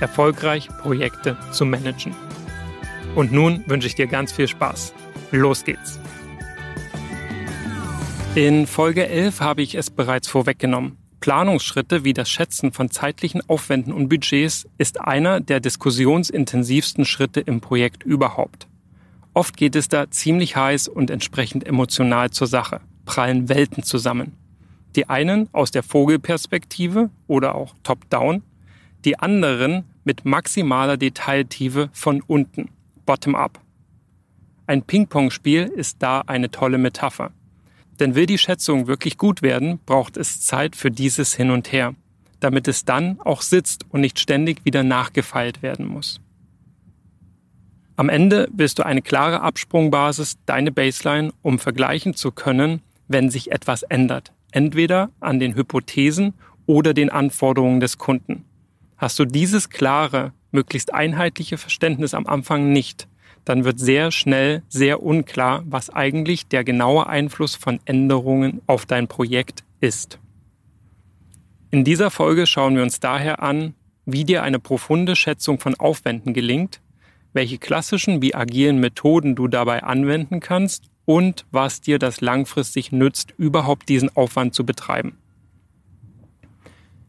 erfolgreich Projekte zu managen. Und nun wünsche ich dir ganz viel Spaß. Los geht's! In Folge 11 habe ich es bereits vorweggenommen. Planungsschritte wie das Schätzen von zeitlichen Aufwänden und Budgets ist einer der diskussionsintensivsten Schritte im Projekt überhaupt. Oft geht es da ziemlich heiß und entsprechend emotional zur Sache, prallen Welten zusammen. Die einen aus der Vogelperspektive oder auch top-down, die anderen mit maximaler Detailtiefe von unten, bottom-up. Ein Ping-Pong-Spiel ist da eine tolle Metapher. Denn will die Schätzung wirklich gut werden, braucht es Zeit für dieses Hin und Her, damit es dann auch sitzt und nicht ständig wieder nachgefeilt werden muss. Am Ende willst du eine klare Absprungbasis, deine Baseline, um vergleichen zu können, wenn sich etwas ändert, entweder an den Hypothesen oder den Anforderungen des Kunden. Hast du dieses klare, möglichst einheitliche Verständnis am Anfang nicht, dann wird sehr schnell sehr unklar, was eigentlich der genaue Einfluss von Änderungen auf dein Projekt ist. In dieser Folge schauen wir uns daher an, wie dir eine profunde Schätzung von Aufwänden gelingt, welche klassischen wie agilen Methoden du dabei anwenden kannst und was dir das langfristig nützt, überhaupt diesen Aufwand zu betreiben.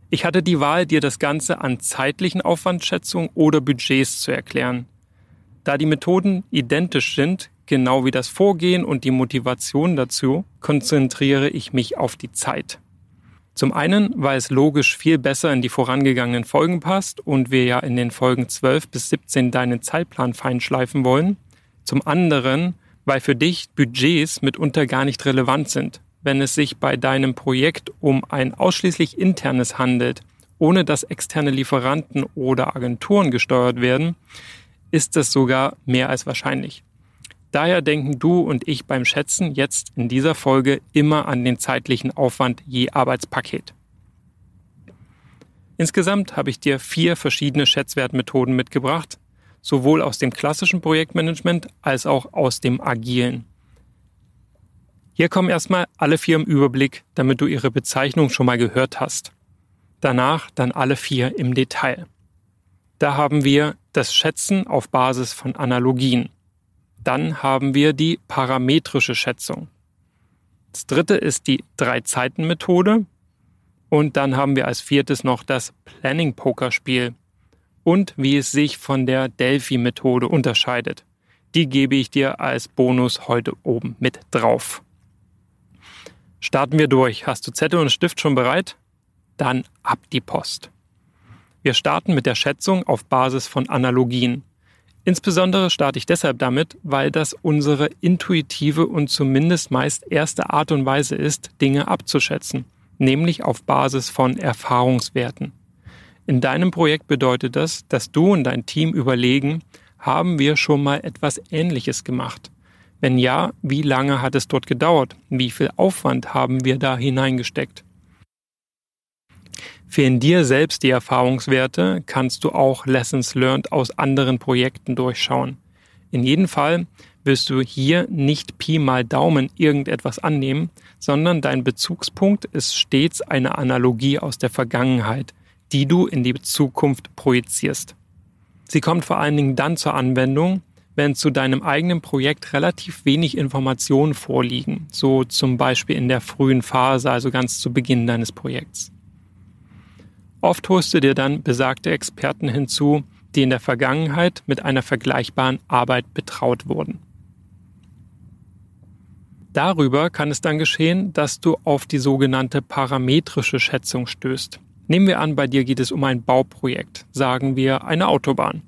Ich hatte die Wahl, dir das Ganze an zeitlichen Aufwandschätzungen oder Budgets zu erklären. Da die Methoden identisch sind, genau wie das Vorgehen und die Motivation dazu, konzentriere ich mich auf die Zeit. Zum einen, weil es logisch viel besser in die vorangegangenen Folgen passt und wir ja in den Folgen 12 bis 17 deinen Zeitplan feinschleifen wollen. Zum anderen, weil für dich Budgets mitunter gar nicht relevant sind wenn es sich bei deinem Projekt um ein ausschließlich internes handelt, ohne dass externe Lieferanten oder Agenturen gesteuert werden, ist es sogar mehr als wahrscheinlich. Daher denken du und ich beim Schätzen jetzt in dieser Folge immer an den zeitlichen Aufwand je Arbeitspaket. Insgesamt habe ich dir vier verschiedene Schätzwertmethoden mitgebracht, sowohl aus dem klassischen Projektmanagement als auch aus dem agilen. Hier kommen erstmal alle vier im Überblick, damit du ihre Bezeichnung schon mal gehört hast. Danach dann alle vier im Detail. Da haben wir das Schätzen auf Basis von Analogien. Dann haben wir die parametrische Schätzung. Das dritte ist die Drei-Zeiten-Methode. Und dann haben wir als viertes noch das Planning-Pokerspiel und wie es sich von der Delphi-Methode unterscheidet. Die gebe ich dir als Bonus heute oben mit drauf. Starten wir durch. Hast du Zettel und Stift schon bereit? Dann ab die Post. Wir starten mit der Schätzung auf Basis von Analogien. Insbesondere starte ich deshalb damit, weil das unsere intuitive und zumindest meist erste Art und Weise ist, Dinge abzuschätzen, nämlich auf Basis von Erfahrungswerten. In deinem Projekt bedeutet das, dass du und dein Team überlegen, haben wir schon mal etwas Ähnliches gemacht? Wenn ja, wie lange hat es dort gedauert? Wie viel Aufwand haben wir da hineingesteckt? Fehlen dir selbst die Erfahrungswerte, kannst du auch Lessons Learned aus anderen Projekten durchschauen. In jedem Fall wirst du hier nicht Pi mal Daumen irgendetwas annehmen, sondern dein Bezugspunkt ist stets eine Analogie aus der Vergangenheit, die du in die Zukunft projizierst. Sie kommt vor allen Dingen dann zur Anwendung, wenn zu deinem eigenen Projekt relativ wenig Informationen vorliegen, so zum Beispiel in der frühen Phase, also ganz zu Beginn deines Projekts. Oft holst du dir dann besagte Experten hinzu, die in der Vergangenheit mit einer vergleichbaren Arbeit betraut wurden. Darüber kann es dann geschehen, dass du auf die sogenannte parametrische Schätzung stößt. Nehmen wir an, bei dir geht es um ein Bauprojekt, sagen wir eine Autobahn.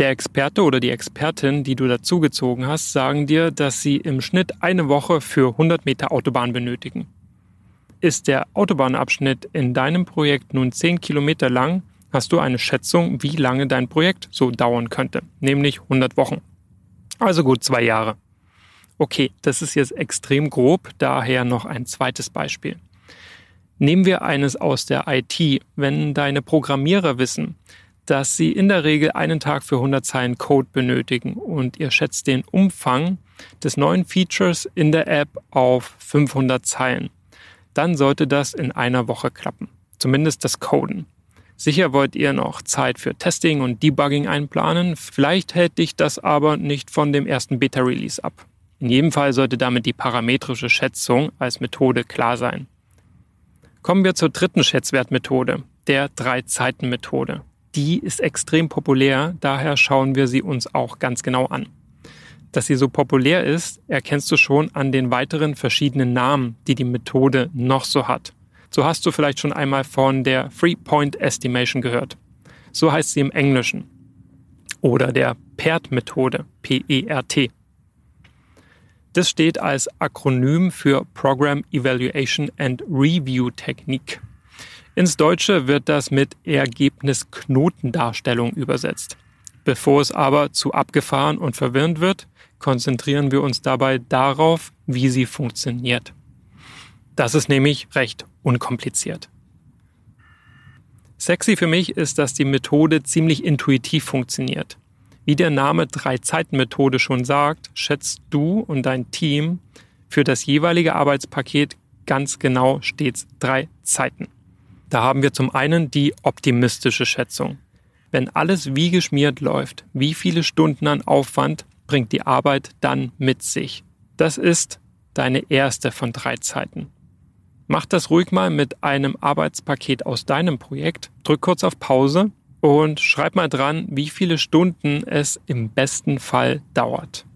Der Experte oder die Expertin, die du dazugezogen hast, sagen dir, dass sie im Schnitt eine Woche für 100 Meter Autobahn benötigen. Ist der Autobahnabschnitt in deinem Projekt nun 10 Kilometer lang, hast du eine Schätzung, wie lange dein Projekt so dauern könnte, nämlich 100 Wochen. Also gut zwei Jahre. Okay, das ist jetzt extrem grob, daher noch ein zweites Beispiel. Nehmen wir eines aus der IT. Wenn deine Programmierer wissen, dass Sie in der Regel einen Tag für 100 Zeilen Code benötigen und ihr schätzt den Umfang des neuen Features in der App auf 500 Zeilen. Dann sollte das in einer Woche klappen, zumindest das Coden. Sicher wollt ihr noch Zeit für Testing und Debugging einplanen, vielleicht hält dich das aber nicht von dem ersten Beta-Release ab. In jedem Fall sollte damit die parametrische Schätzung als Methode klar sein. Kommen wir zur dritten Schätzwertmethode, der Drei-Zeiten-Methode die ist extrem populär, daher schauen wir sie uns auch ganz genau an. Dass sie so populär ist, erkennst du schon an den weiteren verschiedenen Namen, die die Methode noch so hat. So hast du vielleicht schon einmal von der Free Point Estimation gehört. So heißt sie im Englischen. Oder der PERT-Methode, P-E-R-T. Das steht als Akronym für Program Evaluation and Review Technique. Ins Deutsche wird das mit Ergebnisknotendarstellung übersetzt. Bevor es aber zu abgefahren und verwirrend wird, konzentrieren wir uns dabei darauf, wie sie funktioniert. Das ist nämlich recht unkompliziert. Sexy für mich ist, dass die Methode ziemlich intuitiv funktioniert. Wie der Name Drei-Zeiten-Methode schon sagt, schätzt du und dein Team für das jeweilige Arbeitspaket ganz genau stets drei Zeiten. Da haben wir zum einen die optimistische Schätzung. Wenn alles wie geschmiert läuft, wie viele Stunden an Aufwand bringt die Arbeit dann mit sich? Das ist deine erste von drei Zeiten. Mach das ruhig mal mit einem Arbeitspaket aus deinem Projekt. Drück kurz auf Pause und schreib mal dran, wie viele Stunden es im besten Fall dauert.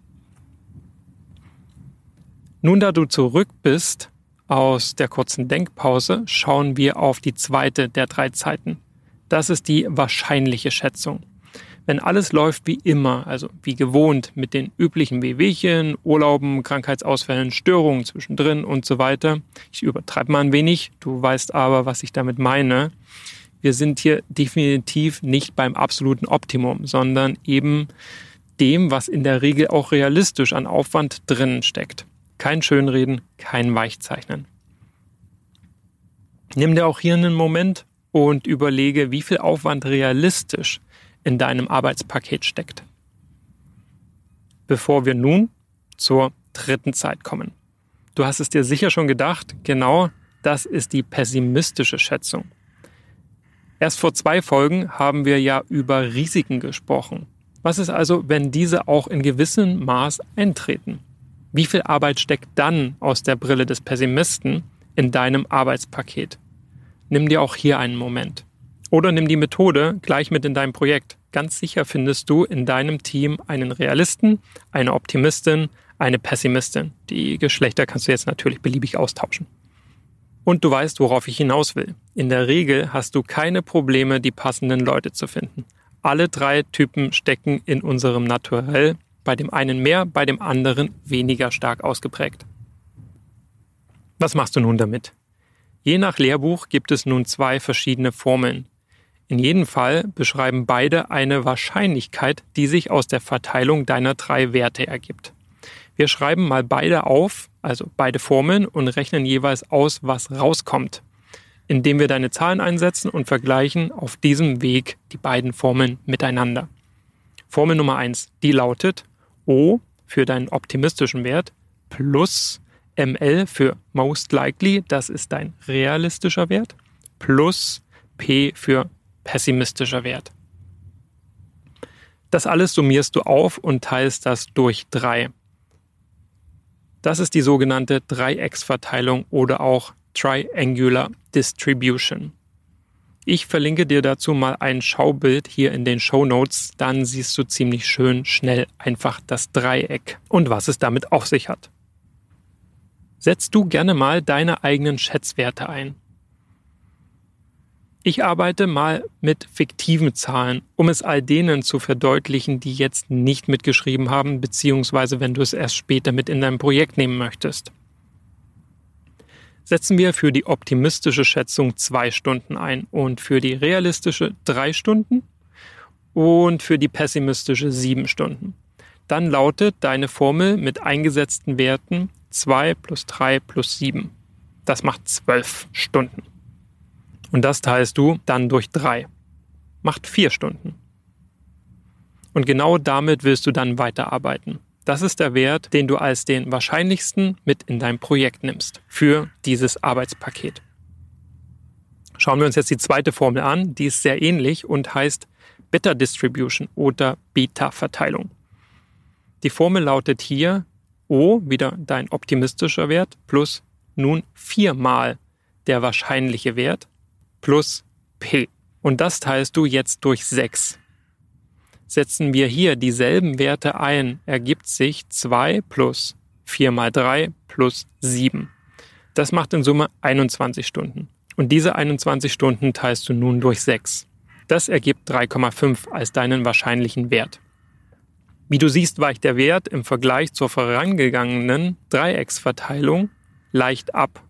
Nun, da du zurück bist, aus der kurzen Denkpause schauen wir auf die zweite der drei Zeiten. Das ist die wahrscheinliche Schätzung. Wenn alles läuft wie immer, also wie gewohnt, mit den üblichen Wehwehchen, Urlauben, Krankheitsausfällen, Störungen zwischendrin und so weiter, ich übertreibe mal ein wenig, du weißt aber, was ich damit meine, wir sind hier definitiv nicht beim absoluten Optimum, sondern eben dem, was in der Regel auch realistisch an Aufwand drinnen steckt. Kein Schönreden, kein Weichzeichnen. Nimm dir auch hier einen Moment und überlege, wie viel Aufwand realistisch in deinem Arbeitspaket steckt. Bevor wir nun zur dritten Zeit kommen. Du hast es dir sicher schon gedacht, genau das ist die pessimistische Schätzung. Erst vor zwei Folgen haben wir ja über Risiken gesprochen. Was ist also, wenn diese auch in gewissem Maß eintreten? Wie viel Arbeit steckt dann aus der Brille des Pessimisten in deinem Arbeitspaket? Nimm dir auch hier einen Moment. Oder nimm die Methode gleich mit in deinem Projekt. Ganz sicher findest du in deinem Team einen Realisten, eine Optimistin, eine Pessimistin. Die Geschlechter kannst du jetzt natürlich beliebig austauschen. Und du weißt, worauf ich hinaus will. In der Regel hast du keine Probleme, die passenden Leute zu finden. Alle drei Typen stecken in unserem Naturell bei dem einen mehr, bei dem anderen weniger stark ausgeprägt. Was machst du nun damit? Je nach Lehrbuch gibt es nun zwei verschiedene Formeln. In jedem Fall beschreiben beide eine Wahrscheinlichkeit, die sich aus der Verteilung deiner drei Werte ergibt. Wir schreiben mal beide auf, also beide Formeln, und rechnen jeweils aus, was rauskommt, indem wir deine Zahlen einsetzen und vergleichen auf diesem Weg die beiden Formeln miteinander. Formel Nummer 1, die lautet O für deinen optimistischen Wert plus ML für most likely, das ist dein realistischer Wert, plus P für pessimistischer Wert. Das alles summierst du auf und teilst das durch 3. Das ist die sogenannte Dreiecksverteilung oder auch Triangular Distribution. Ich verlinke dir dazu mal ein Schaubild hier in den Show Notes, dann siehst du ziemlich schön schnell einfach das Dreieck und was es damit auf sich hat. Setzt du gerne mal deine eigenen Schätzwerte ein. Ich arbeite mal mit fiktiven Zahlen, um es all denen zu verdeutlichen, die jetzt nicht mitgeschrieben haben, beziehungsweise wenn du es erst später mit in dein Projekt nehmen möchtest setzen wir für die optimistische Schätzung zwei Stunden ein und für die realistische drei Stunden und für die pessimistische sieben Stunden. Dann lautet deine Formel mit eingesetzten Werten 2 plus 3 plus 7. Das macht 12 Stunden. Und das teilst du dann durch 3. Macht 4 Stunden. Und genau damit willst du dann weiterarbeiten. Das ist der Wert, den du als den wahrscheinlichsten mit in dein Projekt nimmst für dieses Arbeitspaket. Schauen wir uns jetzt die zweite Formel an, die ist sehr ähnlich und heißt Beta Distribution oder Beta Verteilung. Die Formel lautet hier O, wieder dein optimistischer Wert, plus nun viermal der wahrscheinliche Wert plus P. Und das teilst du jetzt durch 6. Setzen wir hier dieselben Werte ein, ergibt sich 2 plus 4 mal 3 plus 7. Das macht in Summe 21 Stunden. Und diese 21 Stunden teilst du nun durch 6. Das ergibt 3,5 als deinen wahrscheinlichen Wert. Wie du siehst, weicht der Wert im Vergleich zur vorangegangenen Dreiecksverteilung leicht ab.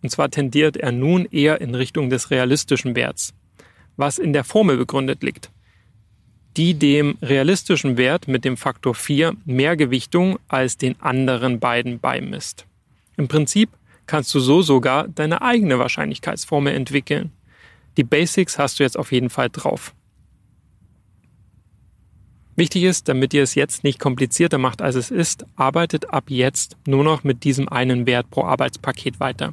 Und zwar tendiert er nun eher in Richtung des realistischen Werts, was in der Formel begründet liegt die dem realistischen Wert mit dem Faktor 4 mehr Gewichtung als den anderen beiden beimisst. Im Prinzip kannst du so sogar deine eigene Wahrscheinlichkeitsformel entwickeln. Die Basics hast du jetzt auf jeden Fall drauf. Wichtig ist, damit ihr es jetzt nicht komplizierter macht, als es ist, arbeitet ab jetzt nur noch mit diesem einen Wert pro Arbeitspaket weiter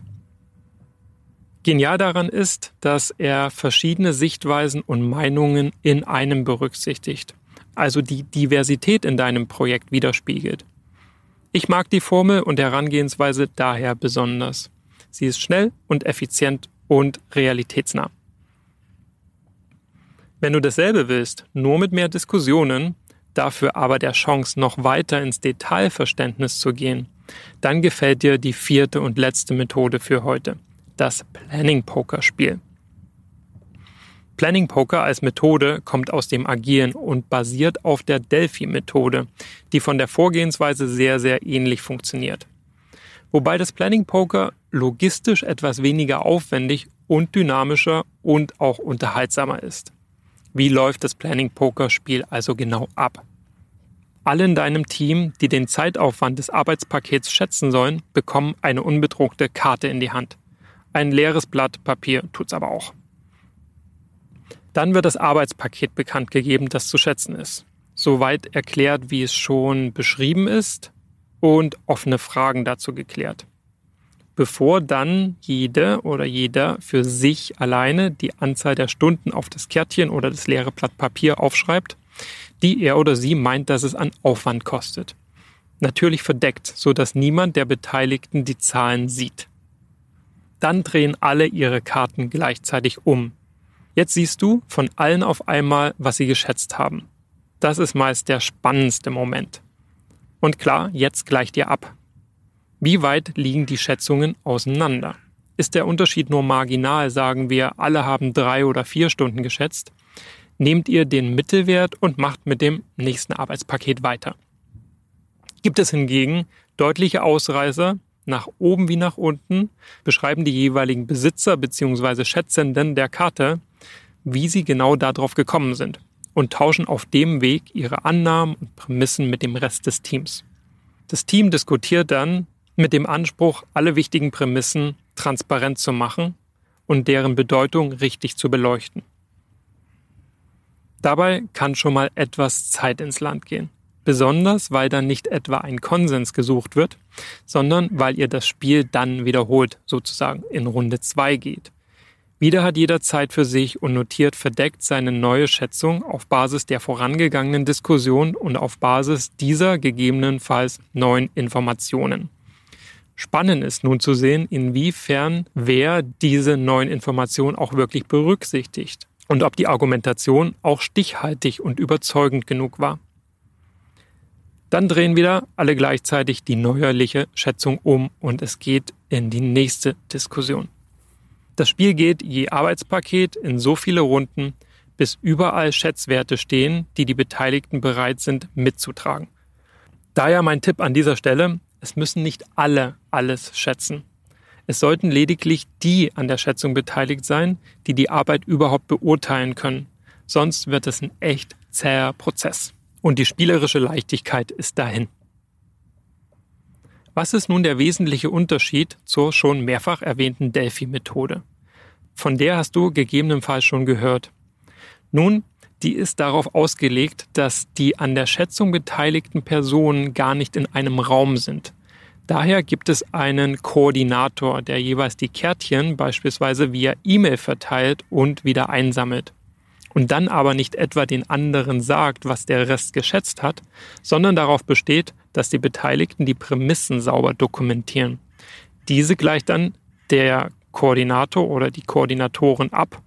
genial daran ist, dass er verschiedene Sichtweisen und Meinungen in einem berücksichtigt, also die Diversität in deinem Projekt widerspiegelt. Ich mag die Formel und Herangehensweise daher besonders. Sie ist schnell und effizient und realitätsnah. Wenn du dasselbe willst, nur mit mehr Diskussionen, dafür aber der Chance, noch weiter ins Detailverständnis zu gehen, dann gefällt dir die vierte und letzte Methode für heute das Planning-Poker-Spiel. Planning Poker als Methode kommt aus dem Agieren und basiert auf der Delphi-Methode, die von der Vorgehensweise sehr, sehr ähnlich funktioniert. Wobei das Planning Poker logistisch etwas weniger aufwendig und dynamischer und auch unterhaltsamer ist. Wie läuft das Planning Poker Spiel also genau ab? Alle in deinem Team, die den Zeitaufwand des Arbeitspakets schätzen sollen, bekommen eine unbedruckte Karte in die Hand. Ein leeres Blatt Papier tut's aber auch. Dann wird das Arbeitspaket bekannt gegeben, das zu schätzen ist. Soweit erklärt, wie es schon beschrieben ist und offene Fragen dazu geklärt. Bevor dann jede oder jeder für sich alleine die Anzahl der Stunden auf das Kärtchen oder das leere Blatt Papier aufschreibt, die er oder sie meint, dass es an Aufwand kostet. Natürlich verdeckt, so dass niemand der Beteiligten die Zahlen sieht. Dann drehen alle ihre Karten gleichzeitig um. Jetzt siehst du von allen auf einmal, was sie geschätzt haben. Das ist meist der spannendste Moment. Und klar, jetzt gleicht ihr ab. Wie weit liegen die Schätzungen auseinander? Ist der Unterschied nur marginal, sagen wir, alle haben drei oder vier Stunden geschätzt? Nehmt ihr den Mittelwert und macht mit dem nächsten Arbeitspaket weiter. Gibt es hingegen deutliche Ausreißer, nach oben wie nach unten beschreiben die jeweiligen Besitzer bzw. Schätzenden der Karte, wie sie genau darauf gekommen sind und tauschen auf dem Weg ihre Annahmen und Prämissen mit dem Rest des Teams. Das Team diskutiert dann mit dem Anspruch, alle wichtigen Prämissen transparent zu machen und deren Bedeutung richtig zu beleuchten. Dabei kann schon mal etwas Zeit ins Land gehen besonders weil dann nicht etwa ein Konsens gesucht wird, sondern weil ihr das Spiel dann wiederholt, sozusagen in Runde 2 geht. Wieder hat jeder Zeit für sich und notiert verdeckt seine neue Schätzung auf Basis der vorangegangenen Diskussion und auf Basis dieser gegebenenfalls neuen Informationen. Spannend ist nun zu sehen, inwiefern wer diese neuen Informationen auch wirklich berücksichtigt und ob die Argumentation auch stichhaltig und überzeugend genug war. Dann drehen wieder alle gleichzeitig die neuerliche Schätzung um und es geht in die nächste Diskussion. Das Spiel geht je Arbeitspaket in so viele Runden, bis überall Schätzwerte stehen, die die Beteiligten bereit sind mitzutragen. Daher mein Tipp an dieser Stelle, es müssen nicht alle alles schätzen. Es sollten lediglich die an der Schätzung beteiligt sein, die die Arbeit überhaupt beurteilen können. Sonst wird es ein echt zäher Prozess. Und die spielerische Leichtigkeit ist dahin. Was ist nun der wesentliche Unterschied zur schon mehrfach erwähnten Delphi-Methode? Von der hast du gegebenenfalls schon gehört. Nun, die ist darauf ausgelegt, dass die an der Schätzung beteiligten Personen gar nicht in einem Raum sind. Daher gibt es einen Koordinator, der jeweils die Kärtchen beispielsweise via E-Mail verteilt und wieder einsammelt und dann aber nicht etwa den anderen sagt, was der Rest geschätzt hat, sondern darauf besteht, dass die Beteiligten die Prämissen sauber dokumentieren. Diese gleicht dann der Koordinator oder die Koordinatoren ab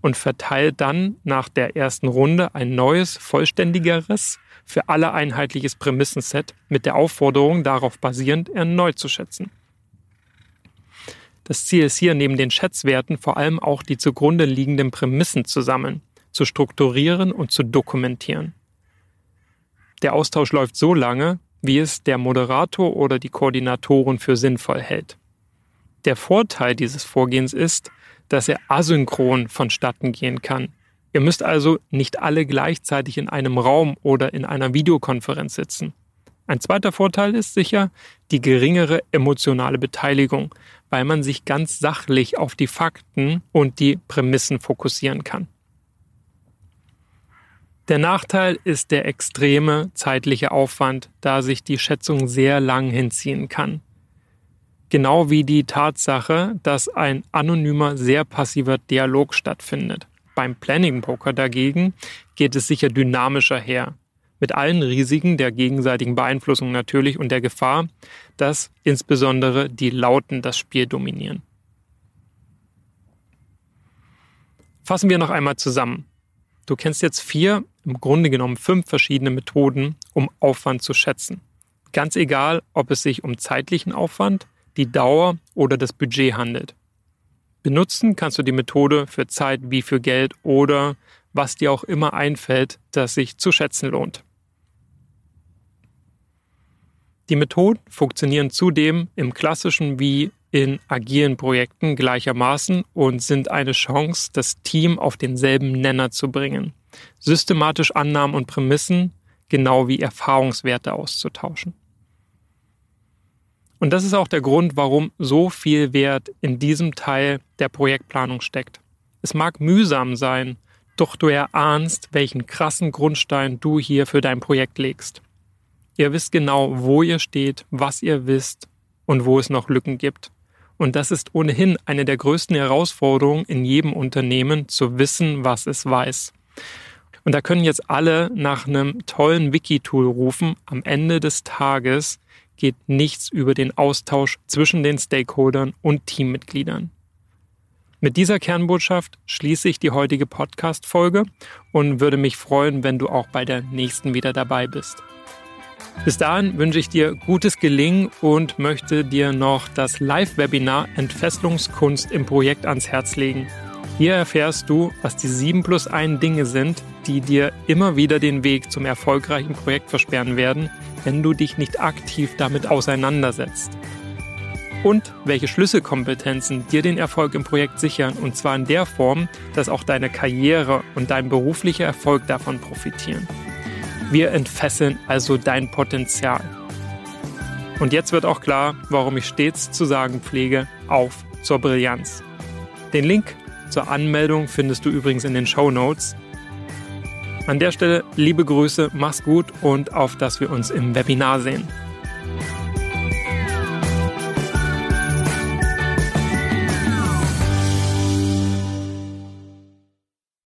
und verteilt dann nach der ersten Runde ein neues, vollständigeres, für alle einheitliches Prämissenset mit der Aufforderung, darauf basierend erneut zu schätzen. Das Ziel ist hier neben den Schätzwerten vor allem auch die zugrunde liegenden Prämissen zu sammeln zu strukturieren und zu dokumentieren. Der Austausch läuft so lange, wie es der Moderator oder die Koordinatoren für sinnvoll hält. Der Vorteil dieses Vorgehens ist, dass er asynchron vonstatten gehen kann. Ihr müsst also nicht alle gleichzeitig in einem Raum oder in einer Videokonferenz sitzen. Ein zweiter Vorteil ist sicher die geringere emotionale Beteiligung, weil man sich ganz sachlich auf die Fakten und die Prämissen fokussieren kann. Der Nachteil ist der extreme zeitliche Aufwand, da sich die Schätzung sehr lang hinziehen kann. Genau wie die Tatsache, dass ein anonymer, sehr passiver Dialog stattfindet. Beim Planning Poker dagegen geht es sicher dynamischer her. Mit allen Risiken der gegenseitigen Beeinflussung natürlich und der Gefahr, dass insbesondere die Lauten das Spiel dominieren. Fassen wir noch einmal zusammen. Du kennst jetzt vier im Grunde genommen fünf verschiedene Methoden, um Aufwand zu schätzen. Ganz egal, ob es sich um zeitlichen Aufwand, die Dauer oder das Budget handelt. Benutzen kannst du die Methode für Zeit wie für Geld oder was dir auch immer einfällt, das sich zu schätzen lohnt. Die Methoden funktionieren zudem im klassischen wie in agilen Projekten gleichermaßen und sind eine Chance, das Team auf denselben Nenner zu bringen systematisch Annahmen und Prämissen genau wie Erfahrungswerte auszutauschen. Und das ist auch der Grund, warum so viel Wert in diesem Teil der Projektplanung steckt. Es mag mühsam sein, doch du erahnst, welchen krassen Grundstein du hier für dein Projekt legst. Ihr wisst genau, wo ihr steht, was ihr wisst und wo es noch Lücken gibt. Und das ist ohnehin eine der größten Herausforderungen in jedem Unternehmen, zu wissen, was es weiß. Und da können jetzt alle nach einem tollen Wiki-Tool rufen. Am Ende des Tages geht nichts über den Austausch zwischen den Stakeholdern und Teammitgliedern. Mit dieser Kernbotschaft schließe ich die heutige Podcast-Folge und würde mich freuen, wenn du auch bei der nächsten wieder dabei bist. Bis dahin wünsche ich dir gutes Gelingen und möchte dir noch das Live-Webinar Entfesselungskunst im Projekt ans Herz legen. Hier erfährst du, was die 7 plus 1 Dinge sind, die dir immer wieder den Weg zum erfolgreichen Projekt versperren werden, wenn du dich nicht aktiv damit auseinandersetzt. Und welche Schlüsselkompetenzen dir den Erfolg im Projekt sichern, und zwar in der Form, dass auch deine Karriere und dein beruflicher Erfolg davon profitieren. Wir entfesseln also dein Potenzial. Und jetzt wird auch klar, warum ich stets zu sagen pflege, auf zur Brillanz. Den Link zur Anmeldung findest du übrigens in den Show Notes. An der Stelle liebe Grüße, mach's gut und auf dass wir uns im Webinar sehen.